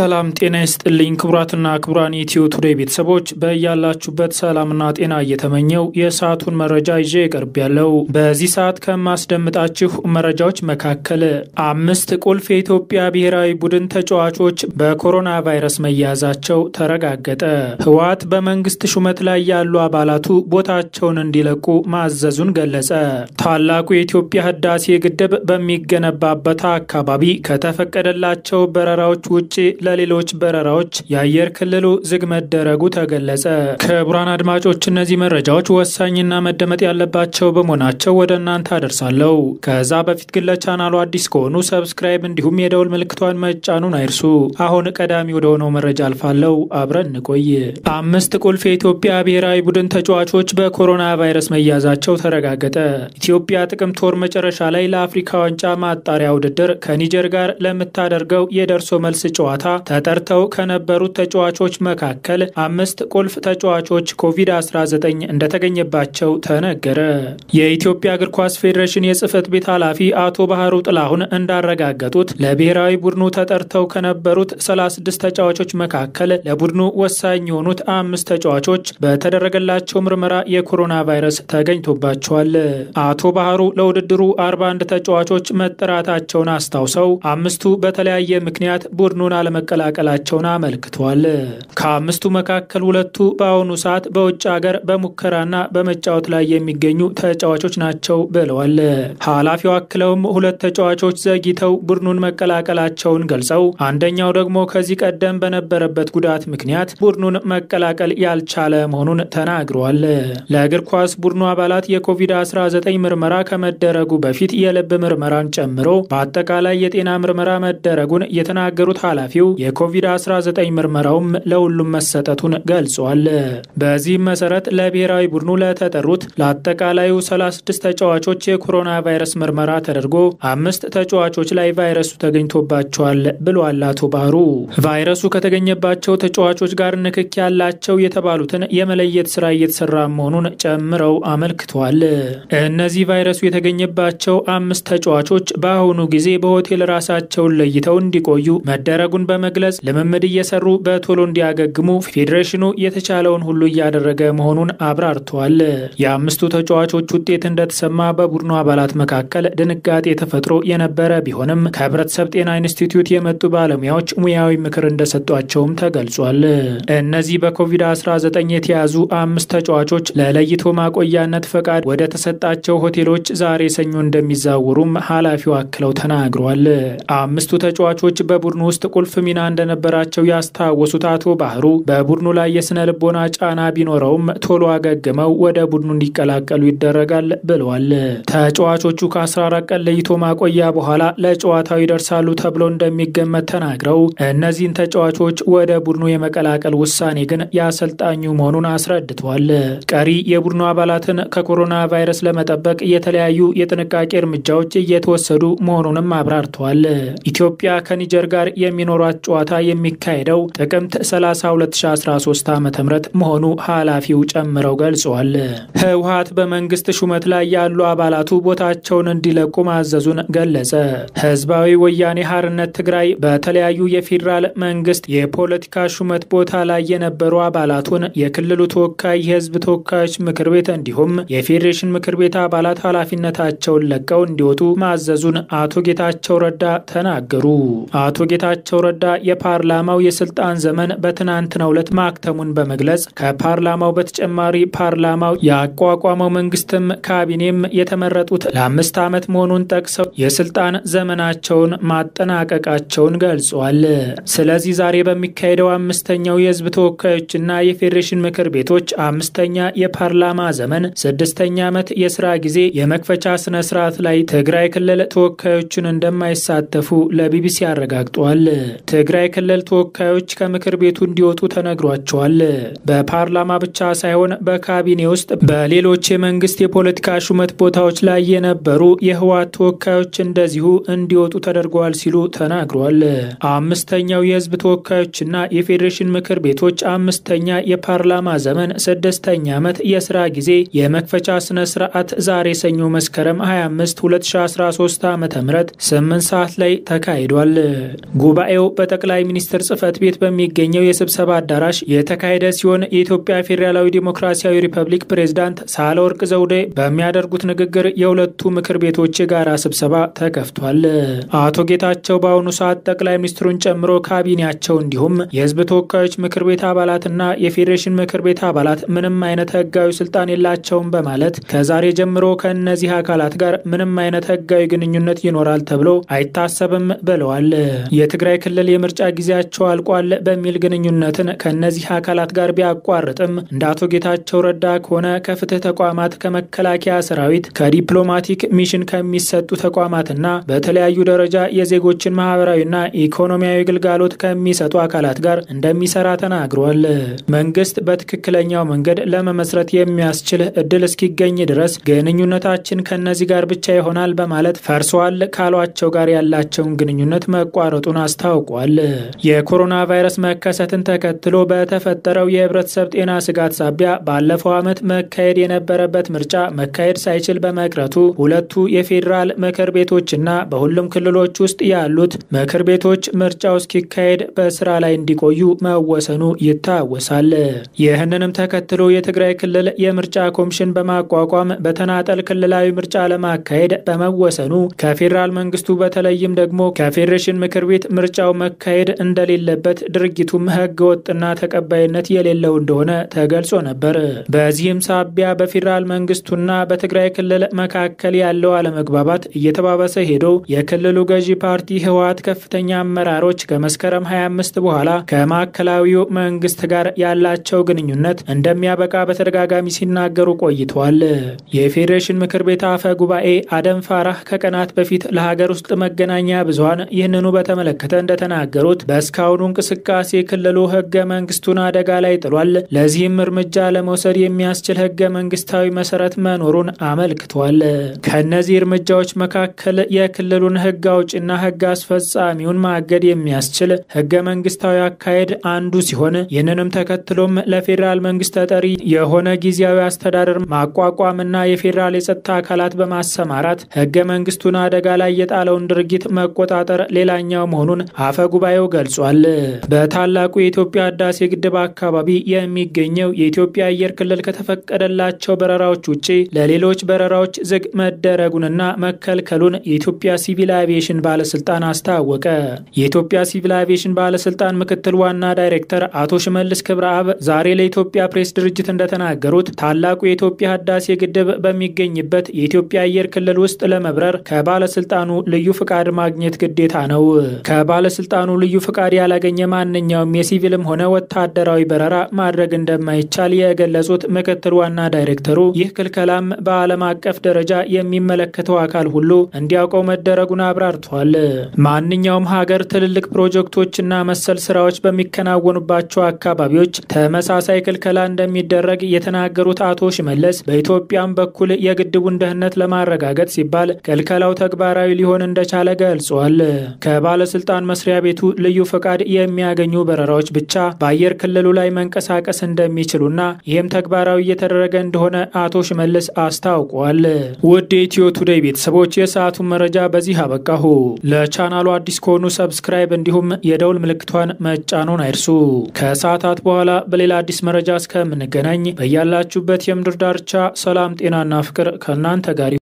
ሰላም ጤና ይስጥልኝ ክቡራትና ክቡራን ኢትዮ ቱዴይ ቤተሰቦች በያላችሁበት ሰላምና ጤና እየተመኘው የሰዓቱን መረጃ ይዤ እቀርብ ያለው በዚህ ሰዓት ከማስደምጣችሁ መረጃዎች መካከል አምስት ቁልፍ የኢትዮጵያ ብሔራዊ ቡድን ተጫዋቾች በኮሮና ቫይረስ መያዛቸው ተረጋገጠ። ህወሓት በመንግስት ሹመት ላይ ያሉ አባላቱ ቦታቸውን እንዲለቁ ማዘዙን ገለጸ። ታላቁ የኢትዮጵያ ህዳሴ ግድብ በሚገነባበት አካባቢ ከተፈቀደላቸው በረራዎች ውጭ ለሌሎች በረራዎች የአየር ክልሉ ዝግ መደረጉ ተገለጸ። ክቡራን አድማጮች እነዚህ መረጃዎች ወሳኝና መደመጥ ያለባቸው በመሆናቸው ወደ እናንተ አደርሳለሁ። ከዛ በፊት ግን ለቻናሉ አዲስ ከሆኑ ሰብስክራይብ፣ እንዲሁም የደውል ምልክቷን መጫኑን አይርሱ። አሁን ቀዳሚ ወደ ሆነው መረጃ አልፋለሁ። አብረን እንቆይ። አምስት ቁልፍ የኢትዮጵያ ብሔራዊ ቡድን ተጫዋቾች በኮሮና ቫይረስ መያዛቸው ተረጋገጠ። ኢትዮጵያ ጥቅምት ወር መጨረሻ ላይ ለአፍሪካ ዋንጫ ማጣሪያ ውድድር ከኒጀር ጋር ለምታደርገው የደርሶ መልስ ጨዋታ ተጠርተው ከነበሩት ተጫዋቾች መካከል አምስት ቁልፍ ተጫዋቾች ኮቪድ-19 እንደተገኘባቸው ተነገረ። የኢትዮጵያ እግር ኳስ ፌዴሬሽን የጽህፈት ቤት ኃላፊ አቶ ባህሩ ጥላሁን እንዳረጋገጡት ለብሔራዊ ቡድኑ ተጠርተው ከነበሩት 36 ተጫዋቾች መካከል ለቡድኑ ወሳኝ የሆኑት አምስት ተጫዋቾች በተደረገላቸው ምርመራ የኮሮና ቫይረስ ተገኝቶባቸዋል። አቶ ባህሩ ለውድድሩ 41 ተጫዋቾች መጠራታቸውን አስታውሰው አምስቱ በተለያየ ምክንያት ቡድኑን አለመ መቀላቀላቸውን አመልክቷል። ከአምስቱ መካከል ሁለቱ በአሁኑ ሰዓት በውጭ ሀገር በሙከራና በመጫወት ላይ የሚገኙ ተጫዋቾች ናቸው ብለዋል። ኃላፊው አክለውም ሁለት ተጫዋቾች ዘግይተው ቡድኑን መቀላቀላቸውን ገልጸው አንደኛው ደግሞ ከዚህ ቀደም በነበረበት ጉዳት ምክንያት ቡድኑን መቀላቀል ያልቻለ መሆኑን ተናግረዋል። ለእግር ኳስ ቡድኑ አባላት የኮቪድ-19 ምርመራ ከመደረጉ በፊት የልብ ምርመራን ጨምሮ በአጠቃላይ የጤና ምርመራ መደረጉን የተናገሩት ኃላፊው የኮቪድ-19 ምርመራውም ለሁሉም መሰጠቱን ገልጿል። በዚህም መሰረት ለብሔራዊ ቡድኑ ለተጠሩት ለአጠቃላዩ 36 ተጫዋቾች የኮሮና ቫይረስ ምርመራ ተደርጎ አምስት ተጫዋቾች ላይ ቫይረሱ ተገኝቶባቸዋል ብሏል አቶ ባህሩ። ቫይረሱ ከተገኘባቸው ተጫዋቾች ጋር ንክክ ያላቸው የተባሉትን የመለየት ስራ እየተሰራ መሆኑን ጨምረው አመልክቷል። እነዚህ ቫይረሱ የተገኘባቸው አምስት ተጫዋቾች በአሁኑ ጊዜ በሆቴል ራሳቸውን ለይተው እንዲቆዩ መደረጉን በ በመግለጽ ልምምድ እየሰሩ በቶሎ እንዲያገግሙ ፌዴሬሽኑ የተቻለውን ሁሉ እያደረገ መሆኑን አብራርተዋል። የአምስቱ ተጫዋቾች ውጤት እንደተሰማ በቡድኑ አባላት መካከል ድንጋጤ ተፈጥሮ የነበረ ቢሆንም ከህብረተሰብ ጤና ኢንስቲትዩት የመጡ ባለሙያዎች ሙያዊ ምክር እንደሰጧቸውም ተገልጿል። እነዚህ በኮቪድ-19 የተያዙ አምስት ተጫዋቾች ለለይቶ ማቆያነት ፈቃድ ወደ ተሰጣቸው ሆቴሎች ዛሬ ሰኞ እንደሚዛወሩም ኃላፊው አክለው ተናግሯል። አምስቱ ተጫዋቾች በቡድኑ ውስጥ ቁልፍ ሚና እንደነበራቸው ያስታወሱት አቶ ባህሩ በቡድኑ ላይ የስነ ልቦና ጫና ቢኖረውም ቶሎ አገግመው ወደ ቡድኑ እንዲቀላቀሉ ይደረጋል ብለዋል። ተጫዋቾቹ ከ14 ቀን ለይቶ ማቆያ በኋላ ለጨዋታው ይደርሳሉ ተብሎ እንደሚገመት ተናግረው እነዚህን ተጫዋቾች ወደ ቡድኑ የመቀላቀል ውሳኔ ግን የአሰልጣኙ መሆኑን አስረድተዋል። ቀሪ የቡድኑ አባላትን ከኮሮና ቫይረስ ለመጠበቅ የተለያዩ የጥንቃቄ እርምጃዎች እየተወሰዱ መሆኑንም አብራርተዋል። ኢትዮጵያ ከኒጀር ጋር የሚኖሯት ጨዋታ የሚካሄደው ጥቅምት 30 2013 ዓ ም መሆኑ ኃላፊው ጨምረው ገልጿል። ህወሀት በመንግስት ሹመት ላይ ያሉ አባላቱ ቦታቸውን እንዲለቁ ማዘዙን ገለጸ። ህዝባዊ ወያኔ ሀርነት ትግራይ በተለያዩ የፌዴራል መንግስት የፖለቲካ ሹመት ቦታ ላይ የነበሩ አባላቱን የክልሉ ተወካይ፣ የህዝብ ተወካዮች ምክር ቤት እንዲሁም የፌዴሬሽን ምክር ቤት አባላት ኃላፊነታቸውን ለቀው እንዲወጡ ማዘዙን አቶ ጌታቸው ረዳ ተናገሩ። አቶ ጌታቸው ረዳ የፓርላማው የስልጣን ዘመን በትናንትናው ዕለት ማክተሙን በመግለጽ ከፓርላማው በተጨማሪ ፓርላማው ያቋቋመው መንግስትም ካቢኔም የተመረጡት ለአምስት ዓመት መሆኑን ጠቅሰው የስልጣን ዘመናቸውን ማጠናቀቃቸውን ገልጿል። ስለዚህ ዛሬ በሚካሄደው አምስተኛው የህዝብ ተወካዮችና የፌዴሬሽን ምክር ቤቶች አምስተኛ የፓርላማ ዘመን ስድስተኛ ዓመት የስራ ጊዜ የመክፈቻ ስነ ስርዓት ላይ ትግራይ ክልል ተወካዮችን እንደማይሳተፉ ለቢቢሲ አረጋግጧል። የትግራይ ክልል ተወካዮች ከምክር ቤቱ እንዲወጡ ተነግሯቸዋል። በፓርላማ ብቻ ሳይሆን በካቢኔ ውስጥ በሌሎች የመንግስት የፖለቲካ ሹመት ቦታዎች ላይ የነበሩ የህወሓት ተወካዮች እንደዚሁ እንዲወጡ ተደርገዋል ሲሉ ተናግሯል። አምስተኛው የህዝብ ተወካዮችና የፌዴሬሽን ምክር ቤቶች አምስተኛ የፓርላማ ዘመን ስድስተኛ ዓመት የስራ ጊዜ የመክፈቻ ስነ ስርዓት ዛሬ ሰኞ መስከረም 25 2013 ዓ ም 8 ሰዓት ላይ ተካሂዷል። ጉባኤው በጠቅላይ ሚኒስትር ጽህፈት ቤት በሚገኘው የስብሰባ አዳራሽ የተካሄደ ሲሆን የኢትዮጵያ ፌዴራላዊ ዴሞክራሲያዊ ሪፐብሊክ ፕሬዝዳንት ሳህለወርቅ ዘውዴ በሚያደርጉት ንግግር የሁለቱ ምክር ቤቶች የጋራ ስብሰባ ተከፍቷል። አቶ ጌታቸው በአሁኑ ሰዓት ጠቅላይ ሚኒስትሩን ጨምሮ ካቢኔያቸው እንዲሁም የህዝብ ተወካዮች ምክር ቤት አባላትና የፌዴሬሽን ምክር ቤት አባላት ምንም አይነት ህጋዊ ስልጣን የላቸውም በማለት ከዛሬ ጀምሮ ከእነዚህ አካላት ጋር ምንም አይነት ህጋዊ ግንኙነት ይኖራል ተብሎ አይታሰብም ብለዋል። የትግራይ ክልል የምርጫ ጊዜያቸው አልቋል በሚል ግንኙነትን ከእነዚህ አካላት ጋር ቢያቋርጥም እንደ አቶ ጌታቸው ረዳ ከሆነ ከፍትህ ተቋማት፣ ከመከላከያ ሰራዊት፣ ከዲፕሎማቲክ ሚሽን ከሚሰጡ ተቋማትና በተለያዩ ደረጃ የዜጎችን ማህበራዊና ኢኮኖሚያዊ ግልጋሎት ከሚሰጡ አካላት ጋር እንደሚሰራ ተናግሯል። መንግስት በትክክለኛው መንገድ ለመመስረት የሚያስችል እድል እስኪገኝ ድረስ ግንኙነታችን ከእነዚህ ጋር ብቻ ይሆናል በማለት ፈርሰዋል ካሏቸው ጋር ያላቸውን ግንኙነት መቋረጡን አስታውቋል። ገልጸዋል። የኮሮና ቫይረስ መከሰትን ተከትሎ በተፈጠረው የህብረተሰብ ጤና ስጋት ሳቢያ ባለፈው ዓመት መካሄድ የነበረበት ምርጫ መካሄድ ሳይችል በመቅረቱ ሁለቱ የፌዴራል ምክር ቤቶችና በሁሉም ክልሎች ውስጥ ያሉት ምክር ቤቶች ምርጫው እስኪካሄድ በስራ ላይ እንዲቆዩ መወሰኑ ይታወሳል። ይህንንም ተከትሎ የትግራይ ክልል የምርጫ ኮሚሽን በማቋቋም በተናጠል ክልላዊ ምርጫ ለማካሄድ በመወሰኑ ከፌዴራል መንግስቱ በተለይም ደግሞ ከፌዴሬሽን ምክር ቤት ምርጫው መካሄድ እንደሌለበት ድርጊቱም ህገወጥና ተቀባይነት የሌለው እንደሆነ ተገልጾ ነበር። በዚህም ሳቢያ በፌዴራል መንግስቱና በትግራይ ክልል መካከል ያለው አለመግባባት እየተባባሰ ሄዶ የክልሉ ገዢ ፓርቲ ህወሓት ከፍተኛ አመራሮች ከመስከረም 25 በኋላ ከማዕከላዊው መንግስት ጋር ያላቸው ግንኙነት እንደሚያበቃ በተደጋጋሚ ሲናገሩ ቆይተዋል። የፌዴሬሽን ምክር ቤት አፈ ጉባኤ አደም ፋራህ ከቀናት በፊት ለሀገር ውስጥ መገናኛ ብዙሃን ይህንኑ በተመለከተ እንደተናገ የተናገሩት በእስካሁኑ እንቅስቃሴ ክልሉ ህገ መንግስቱን አደጋ ላይ ጥሏል፣ ለዚህም እርምጃ ለመውሰድ የሚያስችል ህገ መንግስታዊ መሰረት መኖሩን አመልክቷል። ከእነዚህ እርምጃዎች መካከል የክልሉን ህግ አውጭና ህግ አስፈጻሚውን ማገድ የሚያስችል ህገ መንግስታዊ አካሄድ አንዱ ሲሆን ይህንንም ተከትሎም ለፌዴራል መንግስት ተጠሪ የሆነ ጊዜያዊ አስተዳደር ማቋቋምና የፌዴራል የጸጥታ አካላት በማሰማራት ህገ መንግስቱን አደጋ ላይ የጣለውን ድርጊት መቆጣጠር ሌላኛው መሆኑን አፈ ጉባኤው ገልጿል። በታላቁ የኢትዮጵያ ህዳሴ ግድብ አካባቢ የሚገኘው የኢትዮጵያ አየር ክልል ከተፈቀደላቸው በረራዎች ውጭ ለሌሎች በረራዎች ዝግ መደረጉንና መከልከሉን የኢትዮጵያ ሲቪል አቪዬሽን ባለስልጣን አስታወቀ። የኢትዮጵያ ሲቪል አቪዬሽን ባለስልጣን ምክትል ዋና ዳይሬክተር አቶ ሽመልስ ክብረአብ ዛሬ ለኢትዮጵያ ፕሬስ ድርጅት እንደተናገሩት ታላቁ የኢትዮጵያ ህዳሴ ግድብ በሚገኝበት የኢትዮጵያ አየር ክልል ውስጥ ለመብረር ከባለስልጣኑ ልዩ ፍቃድ ማግኘት ግዴታ ነው። ከባለስልጣ በፈቃኑ ልዩ ፍቃድ ያላገኘ ማንኛውም የሲቪልም ሆነ ወታደራዊ በረራ ማድረግ እንደማይቻል የገለጹት ምክትል ዋና ዳይሬክተሩ ይህ ክልከላም በዓለም አቀፍ ደረጃ የሚመለከተው አካል ሁሉ እንዲያውቀው መደረጉን አብራርቷል። ማንኛውም ሀገር ትልልቅ ፕሮጀክቶችና መሰል ስራዎች በሚከናወኑባቸው አካባቢዎች ተመሳሳይ ክልከላ እንደሚደረግ የተናገሩት አቶ ሽመለስ በኢትዮጵያም በኩል የግድቡን ደህንነት ለማረጋገጥ ሲባል ክልከላው ተግባራዊ ሊሆን እንደቻለ ገልጿል። ከባለስልጣን መስሪያ ቤት ቤቱ ልዩ ፈቃድ የሚያገኙ በረራዎች ብቻ በአየር ክልሉ ላይ መንቀሳቀስ እንደሚችሉና ይህም ተግባራዊ እየተደረገ እንደሆነ አቶ ሽመልስ አስታውቋል። ውድ የኢትዮ ቱዴይ ቤተሰቦች የሰዓቱን መረጃ በዚህ አበቃሁ። ለቻናሉ አዲስ ከሆኑ ሰብስክራይብ፣ እንዲሁም የደውል ምልክቷን መጫኖን አይርሱ። ከሰዓታት በኋላ በሌላ አዲስ መረጃ እስከምንገናኝ በያላችሁበት የምድር ዳርቻ ሰላም፣ ጤናና ፍቅር ከእናንተ ጋር